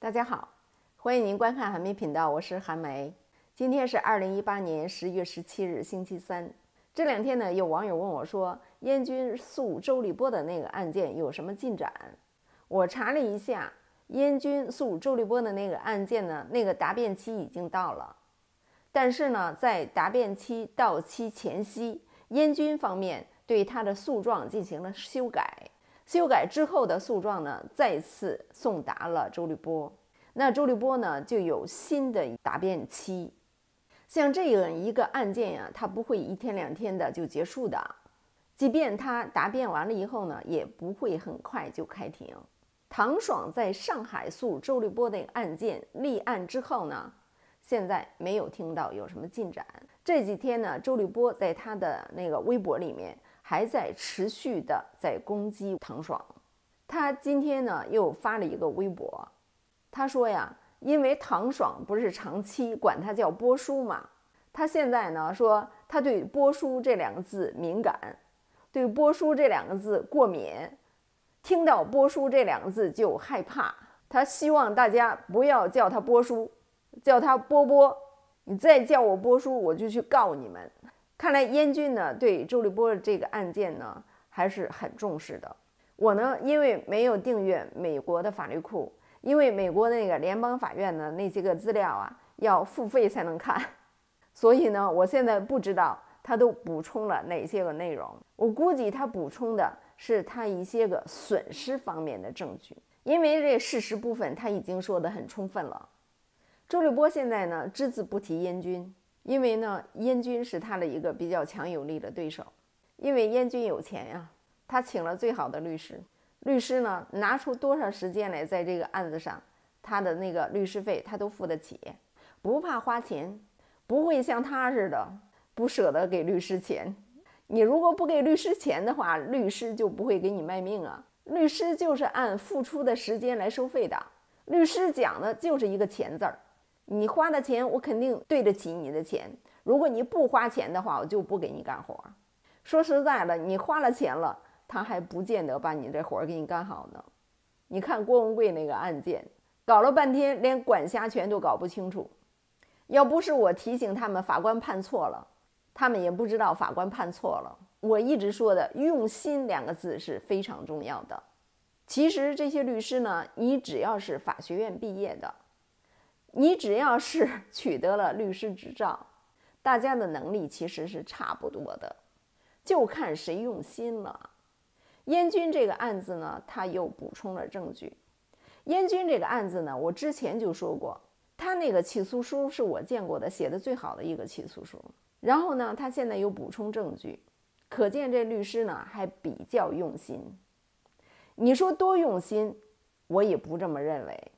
大家好，欢迎您观看韩梅频道，我是韩梅。今天是二零一八年十月十七日，星期三。这两天呢，有网友问我说，燕军诉周立波的那个案件有什么进展？我查了一下，燕军诉周立波的那个案件呢，那个答辩期已经到了，但是呢，在答辩期到期前夕，燕军方面对他的诉状进行了修改。修改之后的诉状呢，再次送达了周立波。那周立波呢，就有新的答辩期。像这样一个案件呀，它不会一天两天的就结束的。即便他答辩完了以后呢，也不会很快就开庭。唐爽在上海诉周立波的案件立案之后呢，现在没有听到有什么进展。这几天呢，周立波在他的那个微博里面。还在持续的在攻击唐爽，他今天呢又发了一个微博，他说呀，因为唐爽不是长期管他叫波叔嘛，他现在呢说他对波叔这两个字敏感，对波叔这两个字过敏，听到波叔这两个字就害怕，他希望大家不要叫他波叔，叫他波波，你再叫我波叔，我就去告你们。看来燕军呢对周立波这个案件呢还是很重视的。我呢因为没有订阅美国的法律库，因为美国那个联邦法院的那些个资料啊要付费才能看，所以呢我现在不知道他都补充了哪些个内容。我估计他补充的是他一些个损失方面的证据，因为这事实部分他已经说得很充分了。周立波现在呢只字不提燕军。因为呢，燕军是他的一个比较强有力的对手，因为燕军有钱呀，他请了最好的律师，律师呢拿出多少时间来在这个案子上，他的那个律师费他都付得起，不怕花钱，不会像他似的不舍得给律师钱。你如果不给律师钱的话，律师就不会给你卖命啊。律师就是按付出的时间来收费的，律师讲的就是一个钱字儿。你花的钱，我肯定对得起你的钱。如果你不花钱的话，我就不给你干活。说实在的，你花了钱了，他还不见得把你这活儿给你干好呢。你看郭文贵那个案件，搞了半天连管辖权都搞不清楚。要不是我提醒他们，法官判错了，他们也不知道法官判错了。我一直说的“用心”两个字是非常重要的。其实这些律师呢，你只要是法学院毕业的。你只要是 取得了律师执照，大家的能力其实是差不多的，就看谁用心了。燕军这个案子呢，他又补充了证据。燕军这个案子呢，我之前就说过，他那个起诉书是我见过的写的最好的一个起诉书。然后呢，他现在又补充证据，可见这律师呢还比较用心。你说多用心，我也不这么认为。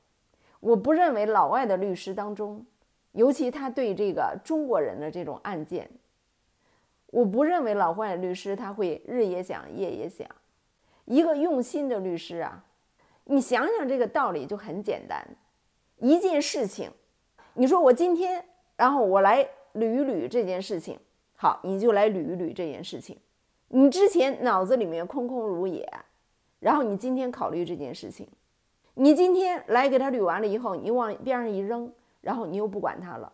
我不认为老外的律师当中，尤其他对这个中国人的这种案件，我不认为老外律师他会日夜想，夜夜想。一个用心的律师啊，你想想这个道理就很简单。一件事情，你说我今天，然后我来捋一捋这件事情，好，你就来捋一捋这件事情。你之前脑子里面空空如也，然后你今天考虑这件事情。你今天来给他捋完了以后，你往边上一扔，然后你又不管他了，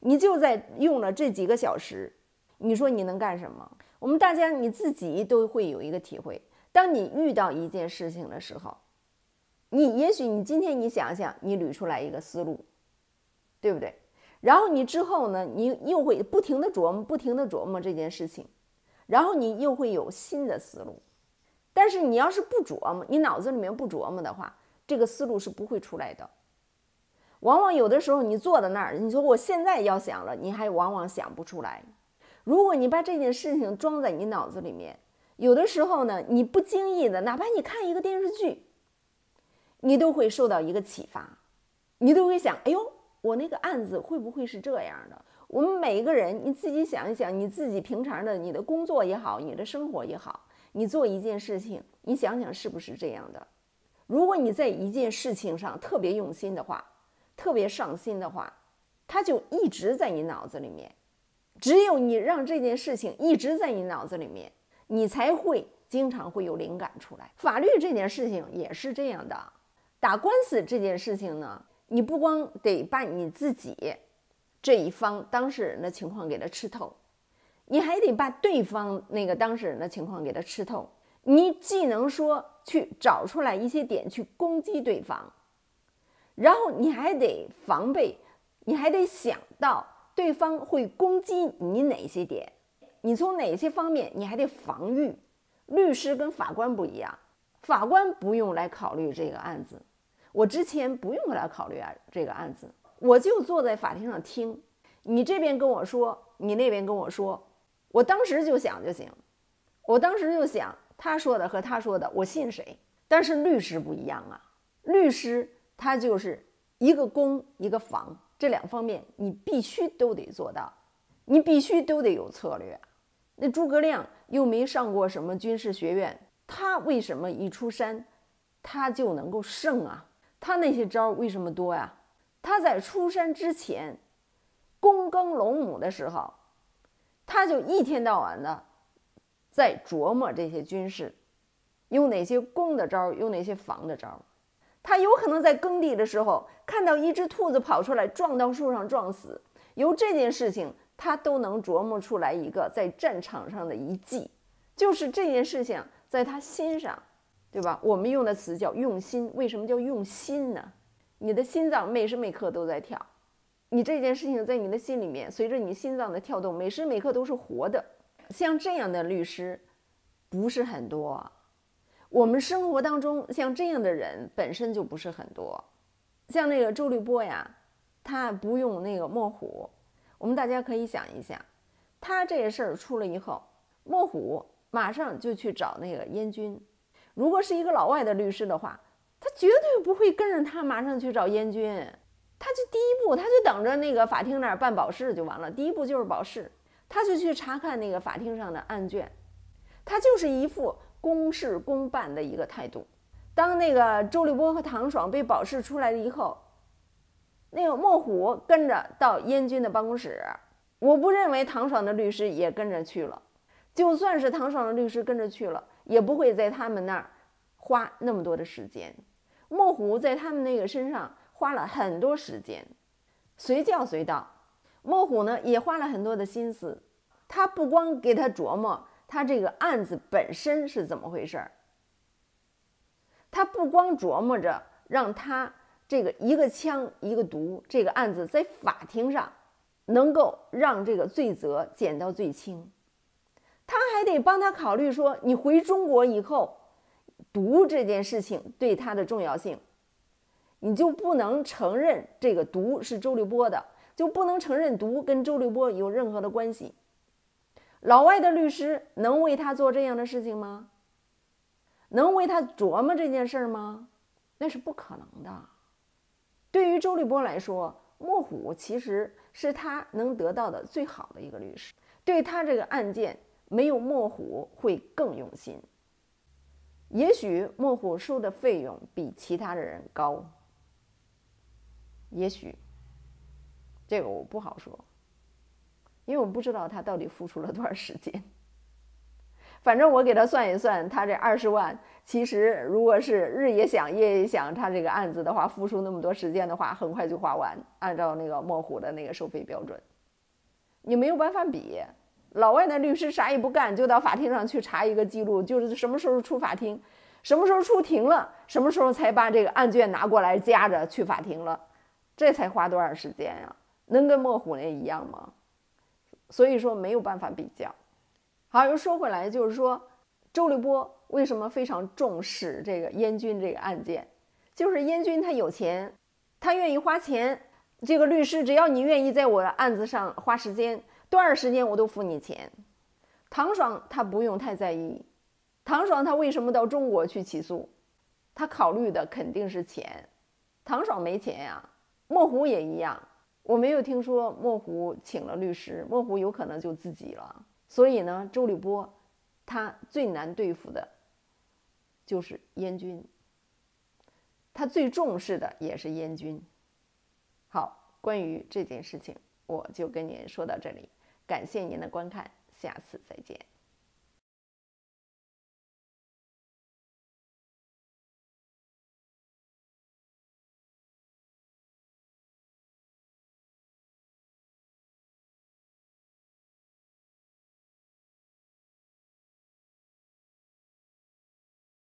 你就在用了这几个小时，你说你能干什么？我们大家你自己都会有一个体会：当你遇到一件事情的时候，你也许你今天你想想，你捋出来一个思路，对不对？然后你之后呢，你又会不停的琢磨，不停的琢磨这件事情，然后你又会有新的思路。但是你要是不琢磨，你脑子里面不琢磨的话，这个思路是不会出来的，往往有的时候你坐在那儿，你说我现在要想了，你还往往想不出来。如果你把这件事情装在你脑子里面，有的时候呢，你不经意的，哪怕你看一个电视剧，你都会受到一个启发，你都会想，哎呦，我那个案子会不会是这样的？我们每一个人，你自己想一想，你自己平常的，你的工作也好，你的生活也好，你做一件事情，你想想是不是这样的？如果你在一件事情上特别用心的话，特别上心的话，它就一直在你脑子里面。只有你让这件事情一直在你脑子里面，你才会经常会有灵感出来。法律这件事情也是这样的，打官司这件事情呢，你不光得把你自己这一方当事人的情况给他吃透，你还得把对方那个当事人的情况给他吃透。你既能说。去找出来一些点去攻击对方，然后你还得防备，你还得想到对方会攻击你哪些点，你从哪些方面你还得防御。律师跟法官不一样，法官不用来考虑这个案子，我之前不用给他考虑啊这个案子，我就坐在法庭上听你这边跟我说，你那边跟我说，我当时就想就行，我当时就想。他说的和他说的，我信谁？但是律师不一样啊，律师他就是一个攻一个防，这两方面你必须都得做到，你必须都得有策略。那诸葛亮又没上过什么军事学院，他为什么一出山他就能够胜啊？他那些招为什么多呀？他在出山之前，躬耕龙母的时候，他就一天到晚的。在琢磨这些军事，用哪些攻的招，用哪些防的招。他有可能在耕地的时候看到一只兔子跑出来撞到树上撞死，由这件事情他都能琢磨出来一个在战场上的一计。就是这件事情在他心上，对吧？我们用的词叫用心。为什么叫用心呢？你的心脏每时每刻都在跳，你这件事情在你的心里面，随着你心脏的跳动，每时每刻都是活的。像这样的律师不是很多，我们生活当中像这样的人本身就不是很多。像那个周立波呀，他不用那个莫虎，我们大家可以想一下，他这事儿出了以后，莫虎马上就去找那个燕军。如果是一个老外的律师的话，他绝对不会跟着他马上去找燕军，他就第一步他就等着那个法庭那儿办保释就完了，第一步就是保释。他就去查看那个法庭上的案卷，他就是一副公事公办的一个态度。当那个周立波和唐爽被保释出来了以后，那个莫虎跟着到燕军的办公室。我不认为唐爽的律师也跟着去了，就算是唐爽的律师跟着去了，也不会在他们那儿花那么多的时间。莫虎在他们那个身上花了很多时间，随叫随到。莫虎呢也花了很多的心思，他不光给他琢磨他这个案子本身是怎么回事儿，他不光琢磨着让他这个一个枪一个毒这个案子在法庭上能够让这个罪责减到最轻，他还得帮他考虑说你回中国以后毒这件事情对他的重要性，你就不能承认这个毒是周立波的。就不能承认毒跟周立波有任何的关系？老外的律师能为他做这样的事情吗？能为他琢磨这件事吗？那是不可能的。对于周立波来说，莫虎其实是他能得到的最好的一个律师。对他这个案件，没有莫虎会更用心。也许莫虎收的费用比其他的人高。也许。这个我不好说，因为我不知道他到底付出了多少时间。反正我给他算一算，他这二十万其实如果是日也想夜也想他这个案子的话，付出那么多时间的话，很快就花完。按照那个莫虎的那个收费标准，你没有办法比。老外的律师啥也不干，就到法庭上去查一个记录，就是什么时候出法庭，什么时候出庭了，什么时候才把这个案卷拿过来夹着去法庭了，这才花多少时间呀？能跟莫虎那一样吗？所以说没有办法比较。好，又说回来，就是说周立波为什么非常重视这个燕军这个案件？就是燕军他有钱，他愿意花钱。这个律师，只要你愿意在我案子上花时间，多少时间我都付你钱。唐爽他不用太在意。唐爽他为什么到中国去起诉？他考虑的肯定是钱。唐爽没钱呀，莫虎也一样。我没有听说莫胡请了律师，莫胡有可能就自己了。所以呢，周立波他最难对付的，就是燕军。他最重视的也是燕军。好，关于这件事情，我就跟您说到这里。感谢您的观看，下次再见。